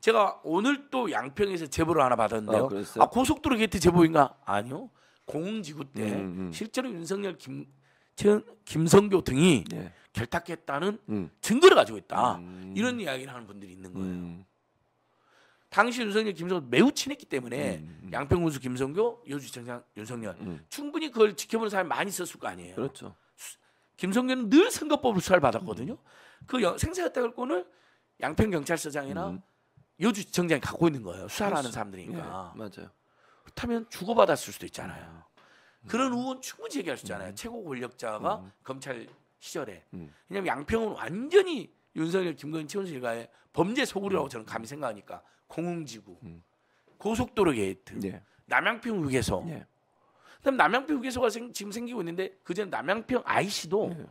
제가 오늘 또 양평에서 제보를 하나 받았는데요. 아, 아 고속도로 게이트 제보인가? 아니요. 공지구 때 음, 음. 음. 실제로 윤석열 김최 김성교 등이 네. 결탁했다는 음. 증거를 가지고 있다. 음. 이런 이야기를 하는 분들이 있는 거예요. 음. 당시 윤석열 김성교 매우 친했기 때문에 양평군수 김성교, 여주청장 윤석열 충분히 그걸 지켜보는 사람이 많이 있었을 거 아니에요. 그렇죠. 수, 김성교는 늘 선거법으로 수사를 받았거든요. 그 생사였다 할 건을 양평 경찰서장이나 요주 정장이 갖고 있는 거예요. 수사하는 그렇죠. 사람들이니까. 예, 맞아요. 그렇다면 주고받았을 수도 있잖아요. 음. 그런 우원 충분히 제기할 수 있잖아요. 음. 최고 권력자가 음. 검찰 시절에. 음. 왜냐하면 양평은 완전히 윤석열, 김건희, 최원실과의 범죄 소굴이라고 저는 감히 음. 생각하니까 공흥지구, 고속도로 게이트, 예. 남양평 휴게소. 예. 그다음 남양평 휴게소가 생, 지금 생기고 있는데 그전 남양평 IC도 예.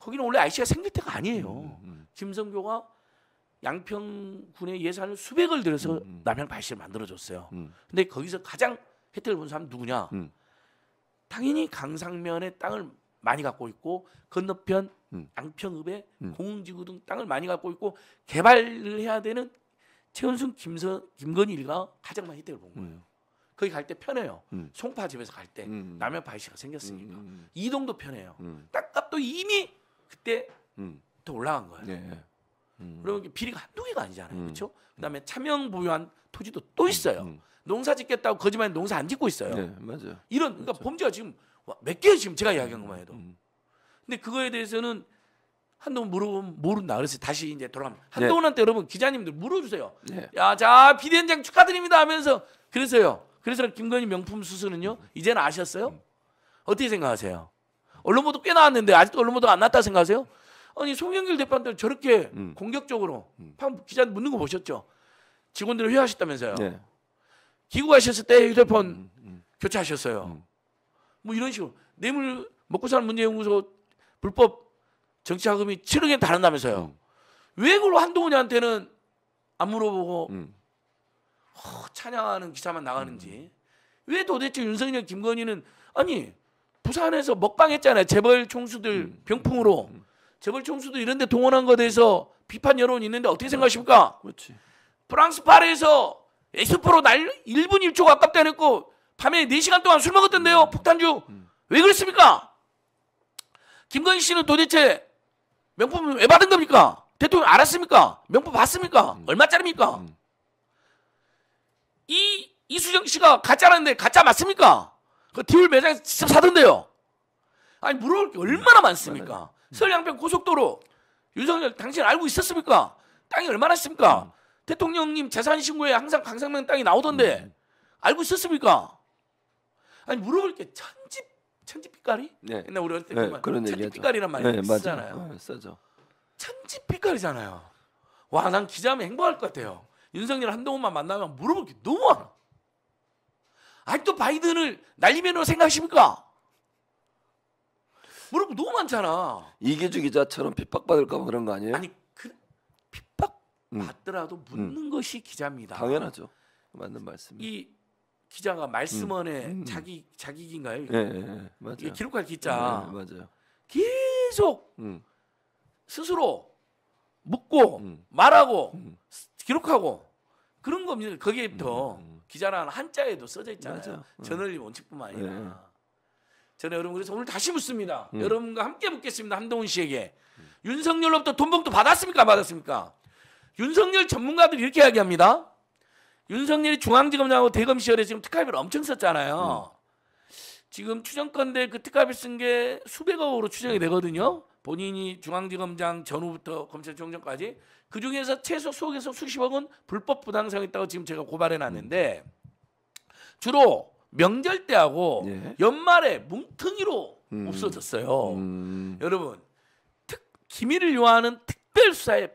거기는 원래 IC가 생길 때가 아니에요. 김성교가 양평군의 예산을 수백을 들여서 음. 음. 남양 발시를 만들어줬어요. 음. 근데 거기서 가장 혜택을 본 사람 누구냐? 음. 당연히 강상면의 땅을 많이 갖고 있고 건너편 음. 양평읍의 음. 공흥지구 등 땅을 많이 갖고 있고 개발을 해야 되는 최은순, 김선, 김건희 일가 가장 많이 혜택을 본 거예요. 거기 갈 때 편해요. 송파 집에서 갈 때 남양 발시가 생겼으니까 이동도 편해요. 땅값도 이미 그때 더 올라간 거예요. 네. 음. 그러면 비리가 한두 개가 아니잖아요. 그렇죠? 그다음에 차명 보유한 토지도 또 음, 있어요. 음. 농사 짓겠다고 거짓말 농사 안 짓고 있어요. 네, 맞아요. 이런 그러니까 그렇죠. 범죄가 지금 몇 개 지금 제가 이야기한 것만 해도. 근데 그거에 대해서는 한동훈 물어보면 모른다. 그래서 다시 이제 돌아가면 네. 한동훈한테 네. 여러분 기자님들 물어주세요. 네. 야자 비대위원장 축하드립니다 하면서 그래서요. 그래서 김건희 명품 수수는요. 이제는 아셨어요? 어떻게 생각하세요? 언론 보도 꽤 나왔는데 아직도 언론 보도 안 났다 생각하세요? 아니 송영길 대표한테 저렇게 음. 공격적으로 음. 기자한테 묻는 거 보셨죠? 직원들을 회유하셨다면서요. 네. 기구하셨을 때 휴대폰 음, 음. 음. 교체하셨어요. 음. 뭐 이런 식으로 뇌물 먹고 사는 문제연구소 불법 정치 자금이 7억엔 달한다면서요. 음. 왜 그걸 한동훈이한테는 안 물어보고 허, 찬양하는 기사만 나가는지 왜 도대체 윤석열 김건희는 아니 부산에서 먹방했잖아요 재벌 총수들 병풍으로 음. 재벌 총수도 이런데 동원한 것에 대해서 비판 여론이 있는데 어떻게 생각하십니까? 그렇지. 프랑스 파리에서 에스프로 날 1분 1초가 아깝다 해놓고 밤에 4시간 동안 술 먹었던데요. 음. 폭탄주. 음. 왜 그랬습니까? 김건희 씨는 도대체 명품 왜 받은 겁니까? 대통령 알았습니까? 명품 봤습니까? 음. 얼마짜리입니까? 음. 이 이수정 씨가 가짜라는데 가짜 맞습니까? 그 디올 매장에서 직접 사던데요. 아니 물어볼 게 얼마나 음. 많습니까? 서울 양평 고속도로 윤석열 당신 알고 있었습니까? 땅이 얼마나 있습니까? 음. 대통령님 재산 신고에 항상 강상명 땅이 나오던데 음. 알고 있었습니까? 아니 물어볼 게 천지 천지 빛깔이? 네. 옛날 우리 어릴 때 네, 그런 천지 빛깔이란 말이 네, 쓰잖아요. 네, 쓰죠. 천지 빛깔이잖아요. 와 난기자면 행복할 것 같아요. 윤석열 한동훈만 만나면 물어볼 게 너무 많아. 아직도 바이든을 날리면으로 생각하십니까? 뭐라고 너무 많잖아. 이기주 기자처럼 핍박받을까 봐 그런 거 아니에요? 아니 그 핍박 받더라도 음. 묻는 음. 것이 기자입니다. 당연하죠. 맞는 말씀. 이 기자가 말씀원에 음. 음. 자기 자기인가요? 예, 예, 예, 맞아요. 기록할 기자. 예, 예, 맞아요. 계속 음. 스스로 묻고 음. 말하고 기록하고 그런 겁니다. 거기에 더 기자라는 한자에도 써져 있잖아요. 저널리 원칙뿐만 아니라. 예, 저는 여러분 께서 오늘 다시 묻습니다. 음. 여러분과 함께 묻겠습니다. 한동훈 씨에게 음. 윤석열로부터 돈봉투 받았습니까? 받았습니까? 윤석열 전문가들이 이렇게 이야기합니다. 윤석열이 중앙지검장하고 대검 시절에 지금 특활비를 엄청 썼잖아요. 음. 지금 추정건데 그 특활비 쓴게 수백억으로 추정이 되거든요. 본인이 중앙지검장 전후부터 검찰총장까지 그 중에서 최소 속에서 수십억은 불법 부당성이 있다고 지금 제가 고발해 놨는데 주로 명절 때하고 예. 연말에 뭉텅이로 음. 없어졌어요. 음. 여러분, 특, 기밀을 요하는 특별 수사에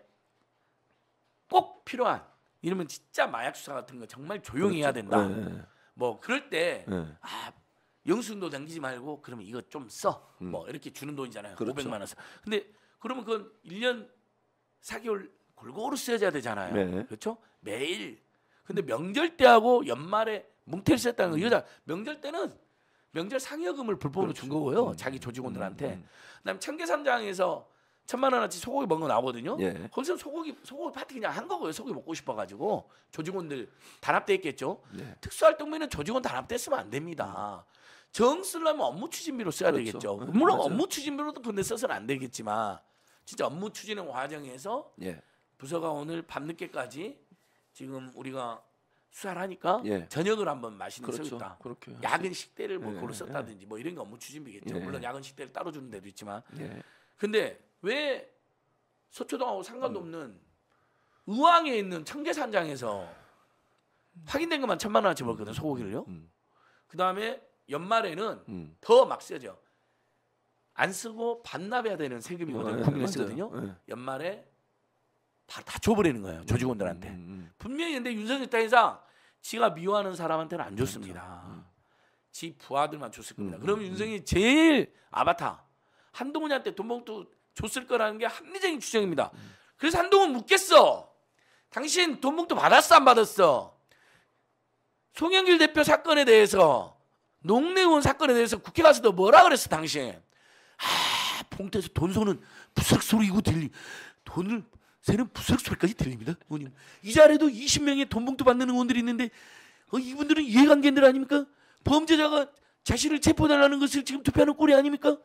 꼭 필요한 이러면 진짜 마약 수사 같은 거 정말 조용히 그렇죠. 해야 된다. 네. 뭐 그럴 때 네. 아, 영수증도 남기지 말고 그러면 이거 좀 써. 음. 뭐 이렇게 주는 돈이잖아요. 그렇죠. 500만 원 써. 근데 그러면 그건 1년 4개월 골고루 써야 되잖아요. 네. 그렇죠? 매일. 근데 명절 때하고 연말에 뭉태를 썼다는 거. 음. 여자 명절 때는 명절 상여금을 불법으로 그렇죠. 준 거고요. 음. 자기 조직원들한테. 음. 음, 음. 그다음 에청계산장에서 천만 원어치 소고기 먹은 거 나오거든요. 예. 거기서 소고기 소고기 파티 그냥 한 거고요. 소고기 먹고 싶어가지고 조직원들 단합돼 있겠죠. 예. 특수활동비는 조직원 단합됐으면 안 됩니다. 정 쓰려면 업무 추진비로 써야 그렇죠. 되겠죠. 물론 맞아요. 업무 추진비로도 근데 써서는 안 되겠지만 진짜 업무 추진의 과정에서 예. 부서가 오늘 밤늦게까지 지금 우리가 수사하니까 예. 저녁을 한번 마시는 그렇죠. 쓰겠다. 그렇게 야근 식대를 뭐 예. 그걸로 썼다든지 예. 뭐 이런 게 업무 추진비겠죠. 예. 물론 야근 식대를 따로 주는 데도 있지만. 예. 근데 왜 서초동하고 상관도 음. 없는 의왕에 있는 청계산장에서 확인된 것만 천만 원어치 벌거든 음. 소고기를요. 음. 그 다음에 연말에는 음. 더막 쓰죠. 안 쓰고 반납해야 되는 세금이거든요. 국민세거든요. 예. 연말에 다 줘버리는 거예요 음, 조직원들한테 음, 음, 음, 분명히 근데 윤석열 입장에 지가 미워하는 사람한테는 안 그렇죠. 줬습니다 그렇죠. 지 부하들만 줬을 겁니다 그러면 윤석열이 제일 아바타 한동훈한테 돈봉투 줬을 거라는 게 합리적인 주장입니다 그래서 한동훈 묻겠어 당신 돈봉투 받았어 안 받았어 송영길 대표 사건에 대해서 농내원 사건에 대해서 국회 가서도 뭐라 그랬어 당신 아 봉투에서 돈 소는 부스럭 소리고 들리 돈을 새는 부스럭 소리까지 들립니다. 의원님. 이 자리에도 20명의 돈봉투 받는 의원들이 있는데 어, 이분들은 이해관계인들 아닙니까? 범죄자가 자신을 체포달라는 것을 지금 투표하는 꼴이 아닙니까?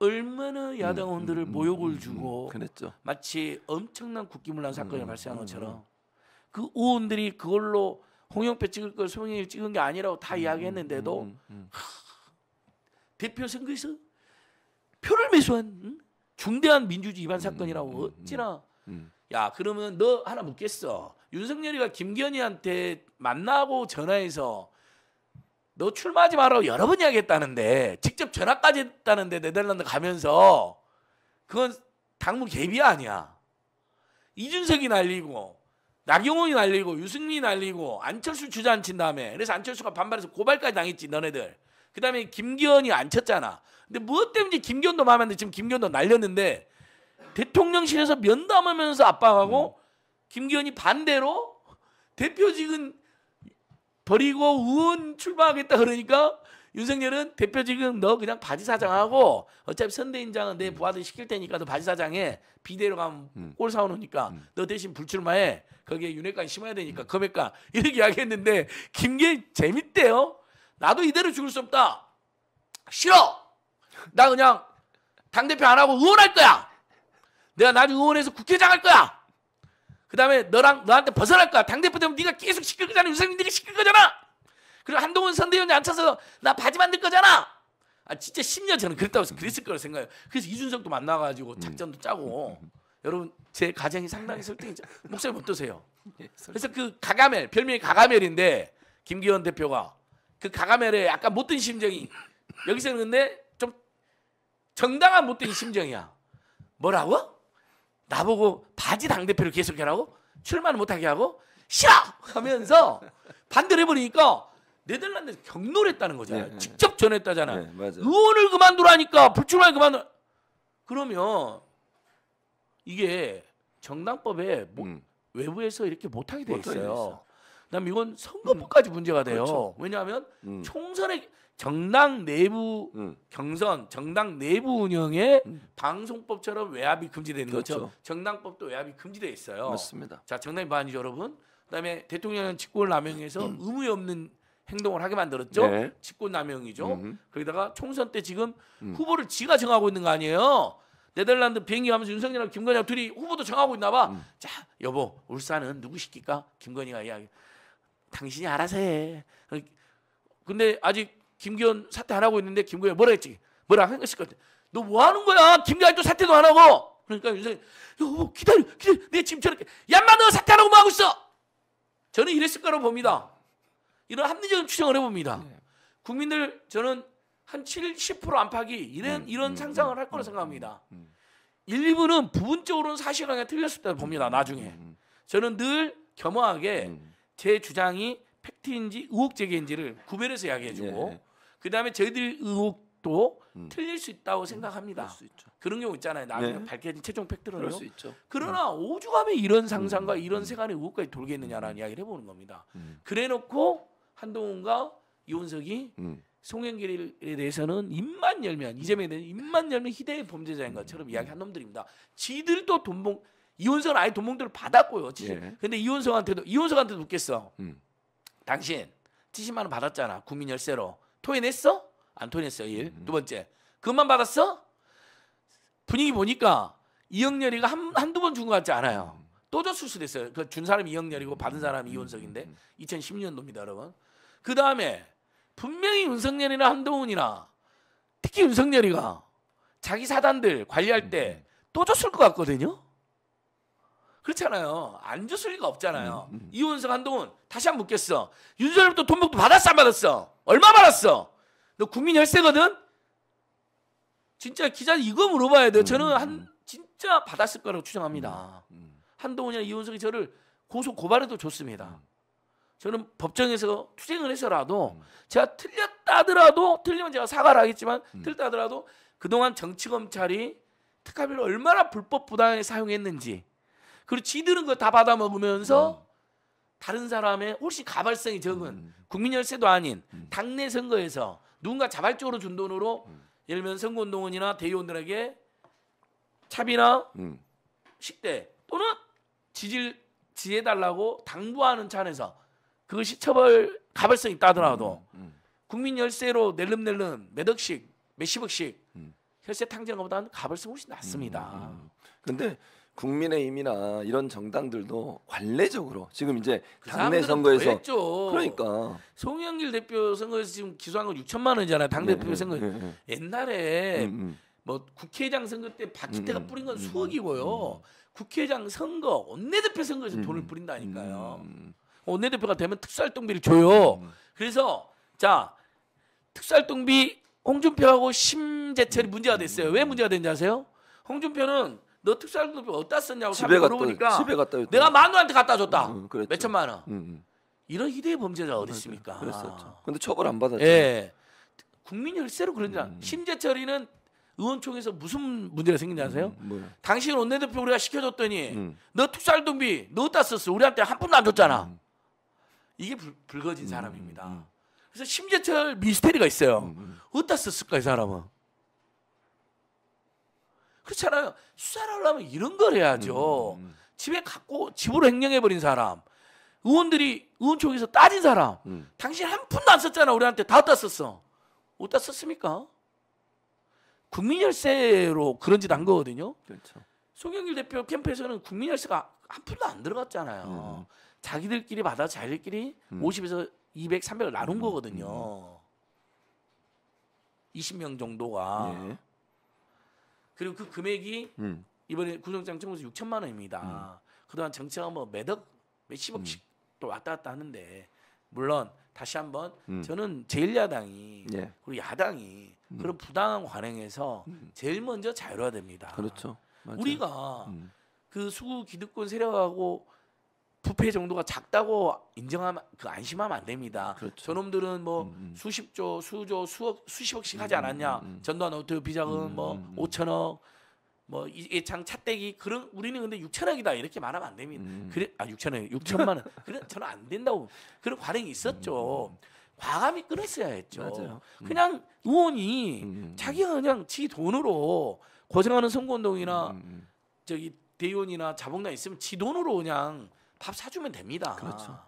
얼마나 야당 음, 음, 의원들을 음, 모욕을 주고 그랬죠. 마치 엄청난 국기문란 사건이 발생한 것처럼 그 의원들이 그걸로 홍영표 찍을 걸 송영일 찍은 게 아니라고 다 이야기했는데도 하, 대표 선거에서 표를 매수한 응? 중대한 민주주의 위반 음, 사건이라고 음, 음, 어찌나 야 그러면 너 하나 묻겠어 윤석열이가 김건희한테 만나고 전화해서 너 출마하지 말라고 여러 번 이야기했다는데 직접 전화까지 했다는데 네덜란드 가면서 그건 당무 개비 아니야 이준석이 날리고 나경원이 날리고 유승민이 날리고 안철수 주저앉힌 다음에 그래서 안철수가 반발해서 고발까지 당했지 너네들 그 다음에 김기현이 안 쳤잖아. 근데 무엇 때문에 김기현도 마음에 안 드? 지금 김기현도 날렸는데 대통령실에서 면담하면서 압박하고 음. 김기현이 반대로 대표직은 버리고 의원 출마하겠다 그러니까 윤석열은 대표직은 너 그냥 바지 사장하고 어차피 선대인장은 내 부하들 시킬 테니까 너 바지 사장에 비대로 가면 음. 꼴 사오니까 음. 너 대신 불출마해 거기에 윤회관 심어야 되니까 금액과 이렇게 이야기했는데 김기현 재밌대요 나도 이대로 죽을 수 없다. 싫어. 나 그냥 당대표 안 하고 의원할 거야. 내가 나중의원해서 국회의장 할 거야. 그 다음에 너랑, 너한테 벗어날 거야. 당대표 되면 네가 계속 시킬 거잖아. 유승민들이 시킬 거잖아. 그리고 한동훈 선대위원이 앉혀서 나 바지 만들 거잖아. 아, 진짜 10년 전에 그랬다고 해서 그랬을 거라 생각해요. 그래서 이준석도 만나가지고 작전도 짜고. 여러분, 제 가정이 상당히 설득이죠. 목소리못드세요 예, 그래서 그 가가멜, 별명이 가가멜인데, 김기현 대표가 그 가가멜의 약간 못된 심정이 여기서는 근데 좀 정당한 못된 심정이야. 뭐라고? 나보고 바지 당대표를 계속해라고? 출마를 못하게 하고? 싫어! 하면서 반대를 해버리니까 네덜란드경로 했다는 거잖아요. 네, 네, 직접 전했다잖아. 네, 맞아. 의원을 그만두라니까 불출마 그만두 그러면 이게 정당법에 뭐 음. 외부에서 이렇게 못하게 돼 있어요. 그다음에 이건 선거법까지 음. 문제가 돼요. 그렇죠. 왜냐하면 음. 총선의 정당 내부 음. 경선, 정당 내부 운영에 음. 방송법처럼 외압이 금지되는 그렇죠. 거죠. 정당법도 외압이 금지되어 있어요. 맞습니다. 자, 정당이 반이죠, 여러분. 그다음에 대통령은 직권 남용해서 음. 의무 없는 행동을 하게 만들었죠. 네. 직권 남용이죠. 음흠. 거기다가 총선 때 지금 음. 후보를 지가 정하고 있는 거 아니에요. 네덜란드 비행기 가면서 윤석열이랑김건희랑 둘이 후보도 정하고 있나 봐. 음. 자, 여보, 울산은 누구 시킬까? 김건희가 이야기. 당신이 알아서 해. 어, 근데 아직 김기현 사퇴 안 하고 있는데 김기현이 뭐라 했지? 뭐라 했을 것 같아. 너 뭐 하는 거야? 김기현도 사퇴도 안 하고. 그러니까 윤석열, 여보 어, 기다려, 기다려. 내 지금 저렇게. 얌마 너 사퇴 안 하고 뭐 하고 있어? 저는 이랬을 거라고 봅니다. 이런 합리적인 추정을 해봅니다. 네. 국민들 저는 한 70, 안팎이 이런, 음, 이런 음, 상상을 음, 할 거라 생각합니다. 일부는 부분적으로는 사실관계가 틀렸을 때 봅니다. 나중에. 저는 늘 겸허하게 음. 제 주장이 팩트인지 의혹 제기인지를 구별해서 이야기해주고 예, 예. 그다음에 저희들 의혹도 음. 틀릴 수 있다고 생각합니다. 수 그런 경우 있잖아요. 나중에 네. 밝혀진 최종 팩트로는요. 그러나 음. 오죽하면 이런 상상과 음. 이런 세간의 음. 의혹까지 돌겠느냐라는 음. 이야기를 해보는 겁니다. 음. 그래놓고 한동훈과 이원석이 송영길에 대해서는 입만 열면 이재명에 대해서 입만 열면 희대의 범죄자인 것처럼 이야기한 놈들입니다. 지들도 돈봉 이혼석은 아예 돈봉투를 받았고요. 예. 근데 이혼석한테도 이혼석한테도 묻겠어. 음. 당신 70만 원 받았잖아. 국민 열세로. 토해냈어? 안 토해냈어. 일. 음. 두 번째. 그것만 받았어? 분위기 보니까 이영렬이가 한, 한두 번 준 것 같지 않아요. 음. 또 줬을 수도 있어요. 그 준 사람이 이영렬이고 받은 사람이 음. 이혼석인데 2010년도입니다, 음. 여러분. 그 다음에 분명히 윤석열이나 한동훈이나 특히 윤석열이가 자기 사단들 관리할 때또 음. 줬을 것 같거든요. 그렇잖아요. 안 줬을 리가 없잖아요. 음, 음. 이혼석 한동훈 다시 한번 묻겠어. 윤석열부터 돈복도 받았어 안 받았어? 얼마 받았어? 너 국민 혈세거든. 진짜 기자 이거 물어봐야 돼요. 저는 음, 한 음. 진짜 받았을 거라고 추정합니다. 음, 한동훈이나 이혼석이 저를 고소 고발해도 좋습니다. 저는 법정에서 투쟁을 해서라도 음. 제가 틀렸다 하더라도 틀리면 제가 사과를 하겠지만 음. 틀렸다 하더라도 그동안 정치 검찰이 특가비를 얼마나 불법 부당하게 사용했는지 그리고 지들은 그거 다 받아 먹으면서 음. 다른 사람의 훨씬 가발성이 적은 음. 국민 열세도 아닌 음. 당내 선거에서 누군가 자발적으로 준 돈으로 예를 들면 선거운동원이나 대의원들에게 차비나 식대 또는 지질 지해달라고 당부하는 차원에서 그것이 처벌 가발성이 있다더라도 국민 열세로 낼름낼름 몇 억씩 몇십억씩 혈세 탕진한 것보다는 가발성이 훨씬 낫습니다. 그런데 음, 음. 국민의힘이나 이런 정당들도 관례적으로 지금 이제 그 당내 선거에서 그러니까 송영길 대표 선거에서 지금 기소한 건 6천만 원이잖아요. 당 네, 대표 네, 선거 네, 네, 옛날에 음, 음. 음. 뭐 국회의장 선거 때 박진태가 음, 음, 뿌린 건 음, 수억이고요. 국회의장 선거 원내대표 선거에서 돈을 뿌린다니까요. 원내대표가 되면 특수활동비를 줘요. 그래서 자 특수활동비 홍준표하고 심재철이 문제가 됐어요. 왜 문제가 됐는지 아세요? 홍준표는 너 특수활동비 어디다 썼냐고 집에 갔 물어보니까 집에 갔다 내가 만우한테 갖다 줬다. 음, 음, 몇 천만 원. 음, 음, 이런 희대의 범죄자 어디 있습니까? 그랬 근데 처벌 안 받았죠. 예. 국민 열세로 그런 자. 심재철이는 음, 음. 의원총회에서 무슨 문제가 생긴지 아세요? 당신 원내대표 우리가 시켜줬더니 너 특수활동비 너 어디다 썼어? 우리한테 한 푼도 안 줬잖아. 이게 불, 거진 사람입니다. 그래서 심재철 미스테리가 있어요. 어디다 썼을까 이 사람은? 그렇잖아요. 수사를 하려면 이런 걸 해야죠. 음, 음, 음, 음. 집에 갖고 집으로 횡령해 버린 사람, 의원들이 의원쪽에서 따진 사람, 음. 당신 한 푼도 안 썼잖아. 우리한테 다 갖다 썼어. 어디다 썼습니까? 국민열세로 그런 짓한 거거든요. 그렇죠. 송영길 대표 캠프에서는 국민열세가 한 푼도 안 들어갔잖아요. 자기들끼리 받아 자기들끼리 음. 50에서 200, 300을 나눈 거거든요. 20명 정도가. 예. 그리고 그 금액이 음. 이번에 구정장 청구서 6천만 원입니다. 음. 그동안 정치가 뭐 매덕 몇십억씩 음. 또 왔다 갔다 하는데 물론 다시 한번 음. 저는 제1야당이 예. 그리고 야당이 음. 그런 부당한 관행에서 제일 먼저 자유로워야 됩니다. 그렇죠. 맞아요. 우리가 그 수구 기득권 세력하고 부패 정도가 작다고 인정하면 그 안심하면 안 됩니다. 그렇죠. 저놈들은 뭐 음, 음. 수십조, 수조, 수억, 수십억씩 하지 음, 않았냐? 음, 음. 전두환 호텔 비자금 음, 뭐 5천억, 뭐 예창 차떼기 그런 우리는 근데 6천억이다 이렇게 말하면 안 됩니다. 그래 아 6천억, 6천만 원. 그래 저는 안 된다고 그런 관행이 있었죠. 과감히 끊었어야 했죠. 그냥 의원이 자기가 그냥 지 돈으로 고생하는 선거운동이나 저기 대의원이나 자본가 있으면 지 돈으로 그냥 밥 사주면 됩니다. 그렇죠.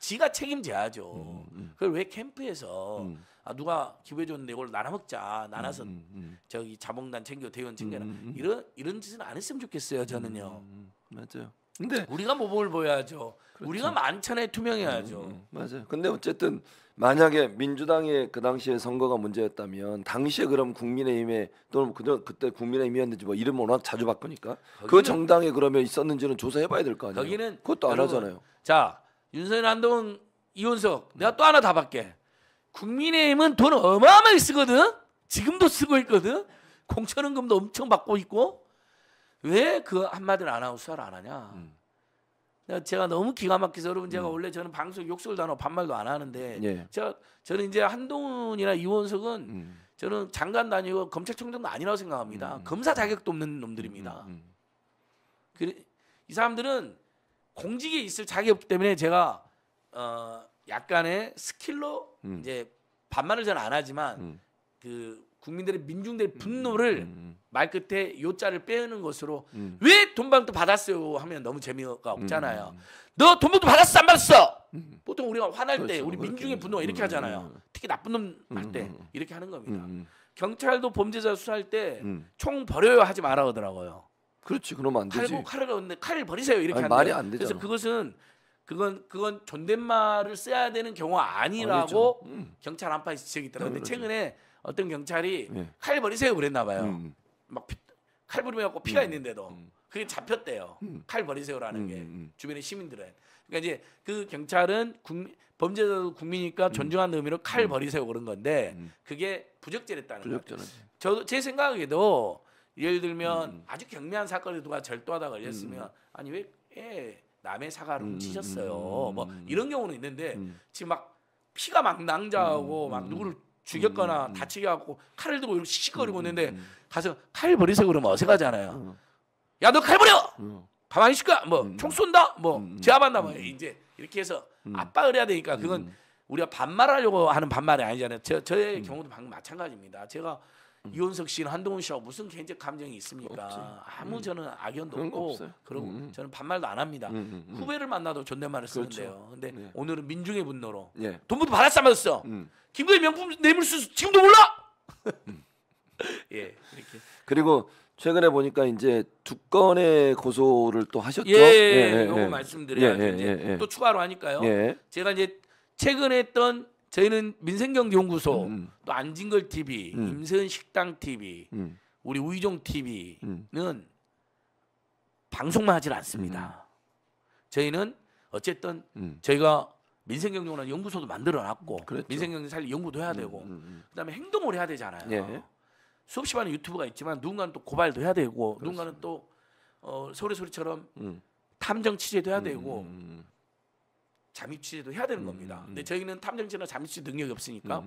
지가 책임져야죠. 음, 음. 그걸 왜 캠프에서 음. 아 누가 기회 줬는데 이걸 나눠 먹자. 나눠서 음, 음, 음. 저기 자봉단 챙겨 대원 챙겨라. 이런 이런 짓은 안 했으면 좋겠어요. 저는요. 맞아요. 근데 우리가 모범을 보여야죠. 그렇죠. 우리가 만천에 투명해야죠. 맞아요. 근데 어쨌든 만약에 민주당의 그 당시에 선거가 문제였다면 당시에 그럼 국민의힘에 또는 그때 국민의힘이었는지 뭐 이름 워낙 자주 바꾸니까 그 정당에 그러면 있었는지는 조사해봐야 될 거 아니에요. 거기는 그것도 여러분, 하잖아요. 자 윤석열 한동훈 이원석 내가 또 하나 다 받게. 국민의힘은 돈 어마어마하게 쓰거든. 지금도 쓰고 있거든. 공천원금도 엄청 받고 있고 왜 그 한마디를 아나운서를 안 하냐. 음. 제가 너무 기가 막히서 여러분 제가 음. 원래 저는 방송 욕설 단어 반말도 안 하는데 예. 제가 저는 이제 한동훈이나 이원석은 음. 저는 장관 다니고 검찰총장도 아니라고 생각합니다. 음. 검사 자격도 없는 놈들입니다. 음. 음, 음. 그이 사람들은 공직에 있을 자격 없기 때문에 제가 어 약간의 스킬로 이제 반말을 저는 안 하지만 그 국민들의 민중들의 음, 분노를 음, 음. 말 끝에 요자를 빼는 것으로 음. 왜 돈방도 받았어요 하면 너무 재미가 없잖아요. 음. 음 너 돈방도 받았어 안 받았어? 보통 우리가 화날 그렇죠. 때 우리 민중의 분노가 이렇게 하잖아요. 특히 나쁜 놈 할 때 이렇게 하는 겁니다. 경찰도 범죄자 수사할 때 총 버려요 하지 말아 하더라고요. 그렇지 그러면 안 되지. 칼, 뭐 칼을 칼을 버리세요 이렇게 아니, 말이 안 되죠. 그래서 그것은 그건 그건 존댓말을 써야 되는 경우 아니라고 경찰 안팎에서 지적이 있더라고요. 근데 최근에 어떤 경찰이 예. 칼 버리세요 그랬나 봐요. 음. 막칼 부리면 갖 피가 음. 있는데도 음. 그게 잡혔대요. 음. 칼 버리세요라는 음, 게 주변의 시민들은. 그러니까 이제 그 경찰은 국민, 범죄자도 국민이니까 존중하는 의미로 칼 버리세요 그런 건데 그게 부적절했다는 거죠 저도 제 생각에도 예를 들면 아주 경미한 사건에 누가 절도하다 걸렸으면 아니 왜 예, 남의 사과를 훔치셨어요. 뭐 이런 경우는 있는데 지금 막 피가 막 낭자하고 막 누구를 죽였거나 음, 음. 다치게 하고 칼을 들고 이 시시거리고 음, 음, 있는데 음. 가서 칼 버리세요 그러면 어색하잖아요. 야 너 칼 버려. 가만히 있을 거 뭐총 쏜다. 뭐 제압한다. 뭐 이제 이렇게 해서 압박을 해야 되니까 그건 우리가 반말하려고 하는 반말이 아니잖아요. 저, 저의 경우도 방금 마찬가지입니다. 제가 이혼석 씨는 한동훈 씨하고 무슨 개인적 감정이 있습니까? 없지. 아무 음. 저는 악연도 없고 그리고 음. 저는 반말도 안 합니다. 음. 후배를 만나도 존댓말을 쓰는데요. 그렇죠. 근데 네. 오늘은 민중의 분노로 예. 돈부터 받았어 받았어. 음. 김건희 명품 뇌물수수 지금도 몰라? 예. 이렇게. 그리고 최근에 보니까 이제 두 건의 고소를 또 하셨죠. 예, 예, 예, 요거 예. 예. 말씀드려야죠. 예, 예, 제 예, 예. 또 추가로 하니까요. 예. 제가 이제 최근에 했던 저희는 민생경제연구소, 음, 음. 또 안진걸 TV, 음. 임세은 식당 TV, 음. 우리 우희종 TV는 음. 방송만 하질 않습니다. 음. 저희는 어쨌든 음. 저희가 민생경제원은 연구소도 만들어놨고 그렇죠. 민생경제 살리 연구도 해야 음, 되고 음, 음, 음, 그다음에 행동을 해야 되잖아요. 예. 수없이 많은 유튜브가 있지만 누군가는 또 고발도 해야 되고 그렇습니다. 누군가는 또 어, 소리 소리처럼 음. 탐정 취재도 해야 되고 잠입 취재도 해야 되는 겁니다. 근데 저희는 탐정 취재나 잠입 취재 능력이 없으니까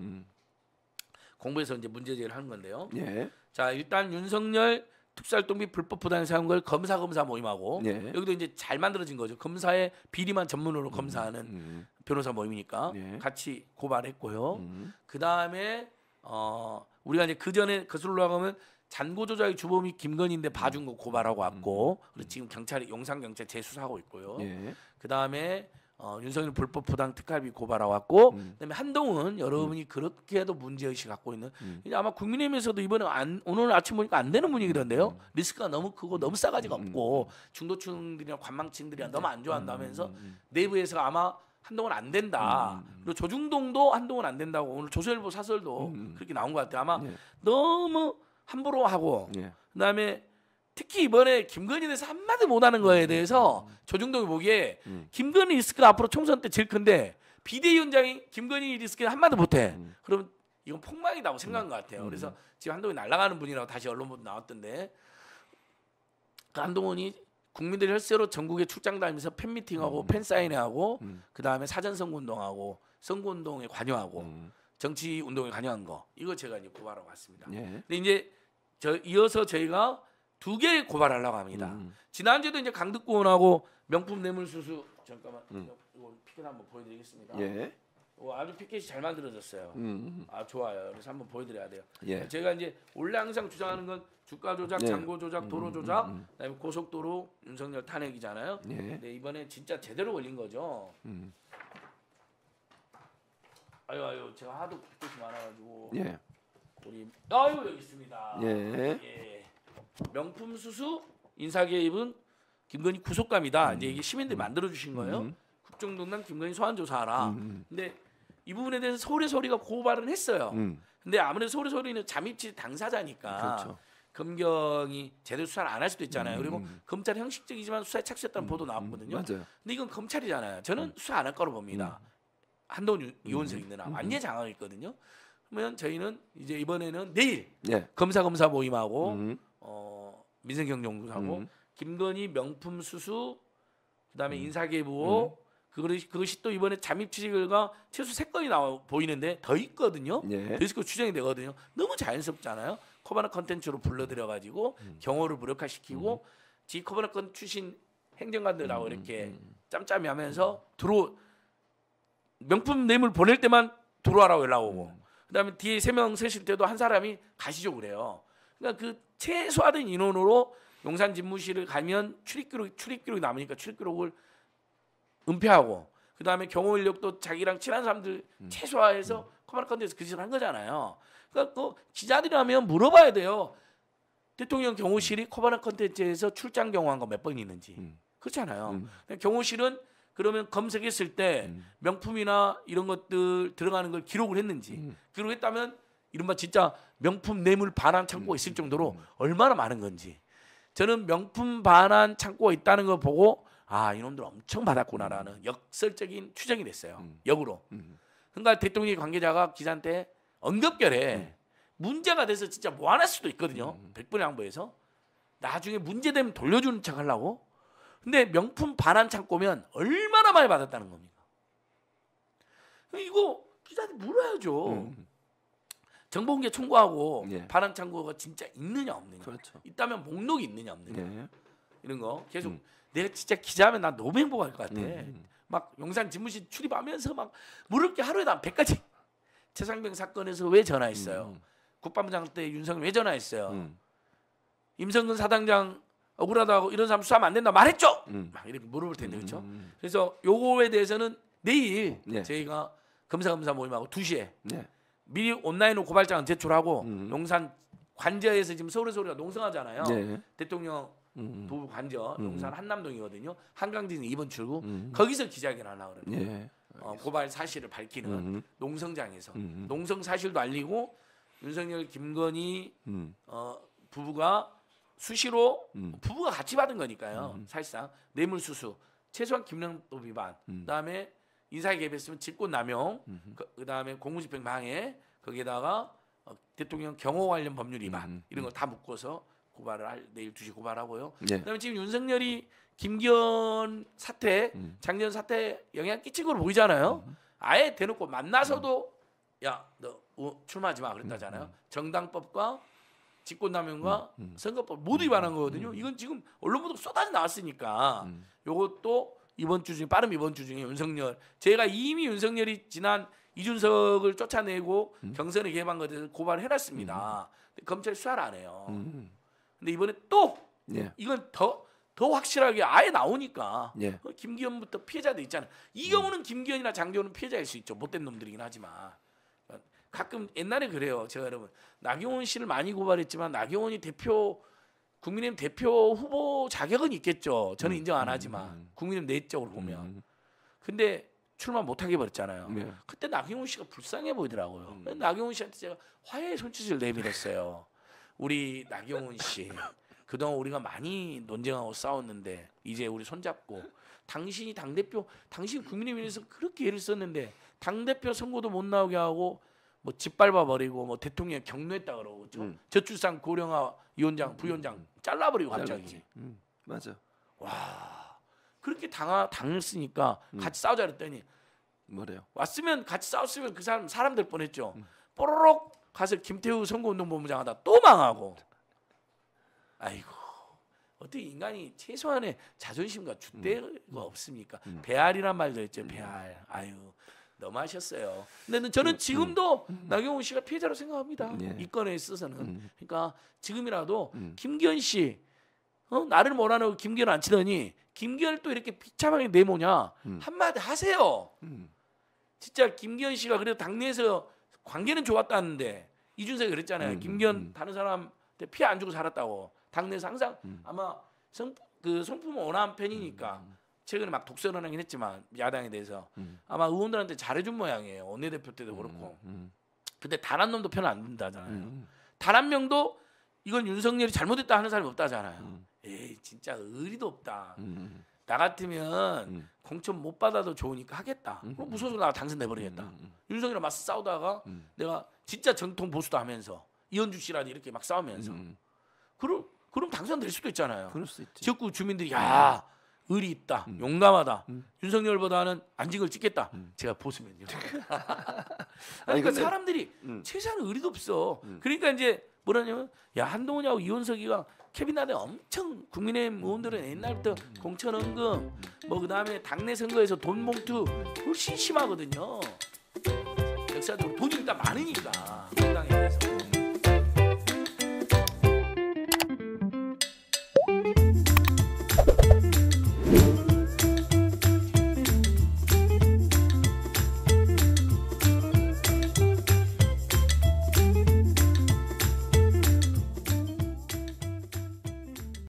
공부해서 이제 문제 제기를 하는 건데요. 예. 자 일단 윤석열 특수활동비 불법 부당 사용 걸 검사 검사 모임하고 예. 여기도 이제 잘 만들어진 거죠. 검사의 비리만 전문으로 검사하는 음, 음. 변호사 모임이니까 네. 같이 고발했고요. 음. 그 다음에 어 우리가 이제 그 전에 거슬러 가면 잔고 조작의 주범이 김건희인데 봐준 거 고발하고 왔고 음. 그리고 지금 경찰이 용산 경찰 재수사하고 있고요. 예. 그 다음에 어, 윤석열 불법 부당 특활비 고발하고 왔고 음. 그다음에 한동훈 여러분이 그렇게도 문제 의식 갖고 있는 음. 이제 아마 국민의힘에서도 이번에 안, 오늘 아침 보니까 안 되는 분위기던데요. 음. 리스크가 너무 크고 너무 싸가지가 음. 없고 중도층들이나 관망층들이랑 너무 안 좋아한다면서 내부에서 아마 한동안 안 된다. 음, 음, 음, 그리고 조중동도 한동안 안 된다고 오늘 조선일보 사설도 음, 음, 그렇게 나온 것 같아요. 아마 예. 너무 함부로 하고 예. 그다음에 특히 이번에 김건희에 대해서 한마디 못하는 거에 대해서 조중동이 보기에 김건희 리스크가 앞으로 총선 때 제일 큰데 비대위원장이 김건희 리스크는 한마디 못해. 그러면 이건 폭망이다고 생각한 것 같아요. 그래서 지금 한동훈이 날아가는 분이라고 다시 언론 보도 나왔던데 그 한동훈이 국민들 혈세로 전국에 출장 다니면서 팬미팅하고 음. 팬사인회하고 음. 그다음에 사전선거 운동하고 선거 운동에 관여하고 음. 정치 운동에 관여한 거 이거 제가 이제 고발하고 왔습니다. 예. 근데 이제 저 이어서 저희가 두 개 고발하려고 합니다. 음. 지난주에도 이제 강득구원하고 명품 뇌물수수 잠깐만 음. 이거 피켓 한번 보여드리겠습니다. 예. 어, 아주 피켓이 잘 만들어졌어요. 음, 음, 음. 아 좋아요. 그래서 한번 보여드려야 돼요. 예. 제가 이제 원래 항상 주장하는 건 주가 조작, 예. 잔고 조작, 도로 음, 조작, 음, 음, 그다음에 고속도로 윤석열 탄핵이잖아요. 예. 근데 이번에 진짜 제대로 걸린 거죠. 아유 아유 제가 하도 붓이 많아가지고 예. 우리 아유 여기 있습니다. 예. 예. 명품 수수 인사 개입은 김건희 구속감이다. 이제 이게 시민들이 만들어 주신 거예요. 국정농단 김건희 소환 조사하라. 근데 이 부분에 대해서 서울의 소리가 고발은 했어요. 음. 근데 아무래도 서울의 소리는 잠입지 당사자니까 그렇죠. 검경이 제대로 수사를 안 할 수도 있잖아요. 음. 그리고 음, 음. 검찰 형식적이지만 수사에 착수했다는 음. 보도 음, 나왔거든요. 맞아요. 근데 이건 검찰이잖아요. 저는 수사 안 할 거로 봅니다. 한동훈 이원석있 누나 완전 장악있거든요 그러면 저희는 이제 이번에는 내일 예. 검사 검사 모임하고 어, 민생경영부하고 김건희 명품 수수 그다음에 인사계보 그것이, 또 이번에 잠입 취재 결과 최소 세 건이 나와 보이는데 더 있거든요. 예. 그래서 그 추정이 되거든요. 너무 자연스럽잖아요. 코바나 컨텐츠로 불러들여 가지고 음, 음. 경호를 무력화시키고 음. 지 코바나 건 출신 행정관들하고 음, 음. 이렇게 음, 짬짬이 하면서 들어 명품 뇌물 보낼 때만 들어와라고 연락오고 그다음에 뒤에 세 명 세실 때도 한 사람이 가시죠 그래요. 그러니까 그 최소화된 인원으로 용산 집무실을 가면 출입기록 출입기록이 남으니까 출입기록을 은폐하고 그 다음에 경호 인력도 자기랑 친한 사람들 음. 최소화해서 음. 코마르칸드에서 그 짓을 한 거잖아요. 그러니까 그 기자들이라면 물어봐야 돼요. 대통령 경호실이 코바나 음. 컨텐츠에서 출장 경호한 거 몇 번 있는지 음. 그렇잖아요. 음. 그러니까 경호실은 그러면 검색했을 때 명품이나 이런 것들 들어가는 걸 기록을 했는지 기록했다면 이른바 진짜 명품 뇌물 반환 창고가 있을 정도로 얼마나 많은 건지 저는 명품 반환 창고가 있다는 걸 보고 아 이놈들 엄청 받았구나라는 음. 역설적인 추정이 됐어요. 음. 역으로. 음. 그러니까 대통령 관계자가 기자한테 언급결에 음. 문제가 돼서 진짜 뭐안할 수도 있거든요. 음. 백분의 양보해서 나중에 문제되면 돌려주는 척 하려고. 근데 명품 반환 창고면 얼마나 많이 받았다는 겁니까? 이거 기자한테 물어야죠. 정보공개 청구하고 예. 반환 창고가 진짜 있느냐 없느냐. 그렇죠. 있다면 목록이 있느냐 없느냐. 예. 이런 거 계속 내가 진짜 기자하면 난 너무 행복할 것 같아. 음. 음. 막 용산 집무실 출입하면서 막 무릎게 하루에한 100가지 최상병 사건에서 왜 전화했어요? 음, 음. 국방부장 때 윤석열 왜 전화했어요? 음. 임성근 사당장 억울하다고 이런 사람 수사하면 안 된다 말했죠. 음. 막 이렇게 물어볼 텐데 그렇죠? 그래서 요거에 대해서는 내일 네. 저희가 검사검사 모임하고 2시에 네. 미리 온라인으로 고발장을 제출하고 용산 관저에서 지금 서울의 소리가 농성하잖아요. 네. 대통령 부부 음. 관저 음. 용산 한남동이거든요. 한강진 2번 출구 음. 거기서 기자회견 하려고 그래요. 예. 어, 고발 사실을 밝히는 음 농성장에서 음 농성 사실도 알리고 윤석열 김건희 음. 어, 부부가 수시로 음. 부부가 같이 받은 거니까요 음. 사실상 뇌물 수수 최소한 김영도 위반 그다음에 인사개입했으면 직권남용 그, 다음에 공무집행 방해 거기에다가 어, 대통령 경호 관련 법률 위반 이런 걸 다 묶어서 고발을 할, 내일 2시 고발하고요. 네. 그다음에 지금 윤석열이 김기현 사태, 음. 작년 사태 영향 끼친 걸로 보이잖아요. 음. 아예 대놓고 만나서도 음. 야너 출마하지 마 그랬다잖아요. 음, 음. 정당법과 직권남용과 음, 선거법 모두 위반한 거거든요. 이건 지금 언론부터 쏟아져 나왔으니까 요것도 이번 주 중에 빠른 이번 주 중에 윤석열 제가 이미 윤석열이 지난 이준석을 쫓아내고 경선을 개방거대해서 고발해놨습니다. 을검찰 수사를 안 해요. 근데 이번에 또 예. 이건 더 더 확실하게 아예 나오니까 예. 어, 김기현부터 피해자도 있잖아. 이 경우는 음. 김기현이나 장기호는 피해자일 수 있죠. 못된 놈들이긴 하지만 가끔 옛날에 그래요. 제가 여러분 나경원 씨를 많이 고발했지만 나경원이 대표 국민의힘 대표 후보 자격은 있겠죠. 저는 음, 인정 안 음, 하지만 음. 국민의힘 내적으로 보면. 근데 출마 못하게 버렸잖아요. 네. 그때 나경원 씨가 불쌍해 보이더라고요. 음. 나경원 씨한테 제가 화해의 손짓을 내밀었어요. 우리 나경훈 씨. 그동안 우리가 많이 논쟁하고 싸웠는데 이제 우리 손잡고 당신이 당 대표 당신 국민의힘에서 그렇게 애를 썼는데 당 대표 선거도 못 나오게 하고 뭐 짓밟아 버리고 뭐 대통령 경로했다 그러고 음. 저출산 고령화 위원장 음. 부위원장 잘라버리고 갑자기 음, 맞아 와 그렇게 당하 당했으니까 음. 같이 싸우자 그랬더니 뭐래요 왔으면 같이 싸웠으면 그 사람 사람 될 뻔했죠 음. 뽀로록 가서 김태우 선거운동본부장하다 또 망하고. 아이고 어떻게 인간이 최소한의 자존심과 주대가 음. 없습니까? 음. 배알이란 말도 했죠 배알. 음. 아유 너무하셨어요. 근데 저는 음, 음. 지금도 음. 나경원 씨가 피해자로 생각합니다. 예. 이 건에 있어서는. 그러니까 지금이라도 음. 김기현 씨 어? 나를 몰아내고 김기현 안 치더니 김기현을 또 이렇게 비참하게 내모냐 한마디 하세요. 진짜 김기현 씨가 그래도 당내에서 관계는 좋았다는데 이준석이 그랬잖아요. 음, 음 김기현 음. 다른 사람한테 피해 안 주고 살았다고. 당내에서 항상 음. 아마 성, 그 성품 온화한 편이니까 음, 음, 최근에 막 독설을 하긴 했지만 야당에 대해서 아마 의원들한테 잘해준 모양이에요. 원내대표 때도 그렇고. 근데 단 한 놈도 편안 든다잖아요. 단 한 명도 이건 윤석열이 잘못했다 하는 사람이 없다잖아요. 에이 진짜 의리도 없다. 나 같으면 음. 공천 못 받아도 좋으니까 하겠다. 음. 그럼 음, 무소속 음. 나 당선돼버리겠다. 음. 음 윤석열 이 맞서 싸우다가 내가 진짜 전통 보수도 하면서 이현주 씨라도 이렇게 막 싸우면서 그럼 그럼 당선될 수도 있잖아요. 그럴 수 있지. 지역구 주민들이 야 의리 있다, 용감하다. 윤석열보다는 안직을 찍겠다. 제가 보수면요. 그러니까 근데, 사람들이 최소한 의리도 없어. 그러니까 이제 뭐라냐면 야 한동훈이하고 이원석이가 케빈 나에 엄청 국민의힘 의원들은 옛날부터 공천원금 뭐 그다음에 당내 선거에서 돈 봉투 훨씬 심하거든요. 역사적으로 돈이 일단 많으니까 당에